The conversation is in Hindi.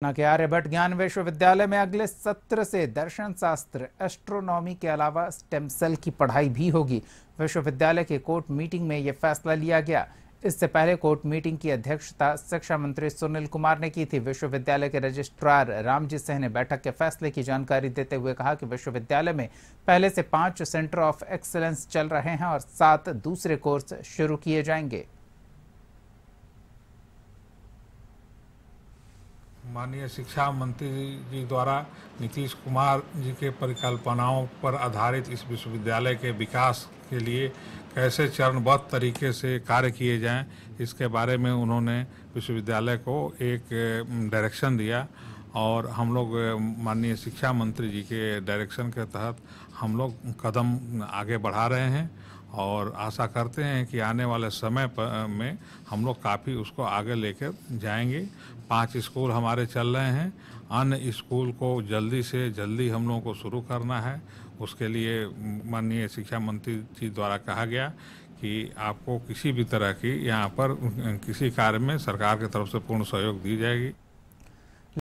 पटना के आर्यभट्ट ज्ञान विश्वविद्यालय में अगले सत्र से दर्शन शास्त्र एस्ट्रोनॉमी के अलावा स्टेम सेल की पढ़ाई भी होगी विश्वविद्यालय के कोर्ट मीटिंग में यह फैसला लिया गया इससे पहले कोर्ट मीटिंग की अध्यक्षता शिक्षा मंत्री सुनील कुमार ने की थी विश्वविद्यालय के रजिस्ट्रार रामजी सिंह ने बैठक के फैसले की जानकारी देते हुए कहा कि विश्वविद्यालय में पहले से पांच सेंटर ऑफ एक्सलेंस चल रहे हैं और सात दूसरे कोर्स शुरू किए जाएंगे माननीय शिक्षा मंत्री जी द्वारा नीतीश कुमार जी के परिकल्पनाओं पर आधारित इस विश्वविद्यालय के विकास के लिए कैसे चरणबद्ध तरीके से कार्य किए जाएं इसके बारे में उन्होंने विश्वविद्यालय को एक डायरेक्शन दिया और हम लोग माननीय शिक्षा मंत्री जी के डायरेक्शन के तहत हम लोग कदम आगे बढ़ा रहे हैं और आशा करते हैं कि आने वाले समय पर में हम लोग काफ़ी उसको आगे लेकर जाएंगे पांच स्कूल हमारे चल रहे हैं अन्य स्कूल को जल्दी से जल्दी हम लोगों को शुरू करना है उसके लिए माननीय शिक्षा मंत्री जी द्वारा कहा गया कि आपको किसी भी तरह की यहाँ पर किसी कार्य में सरकार की तरफ से पूर्ण सहयोग दी जाएगी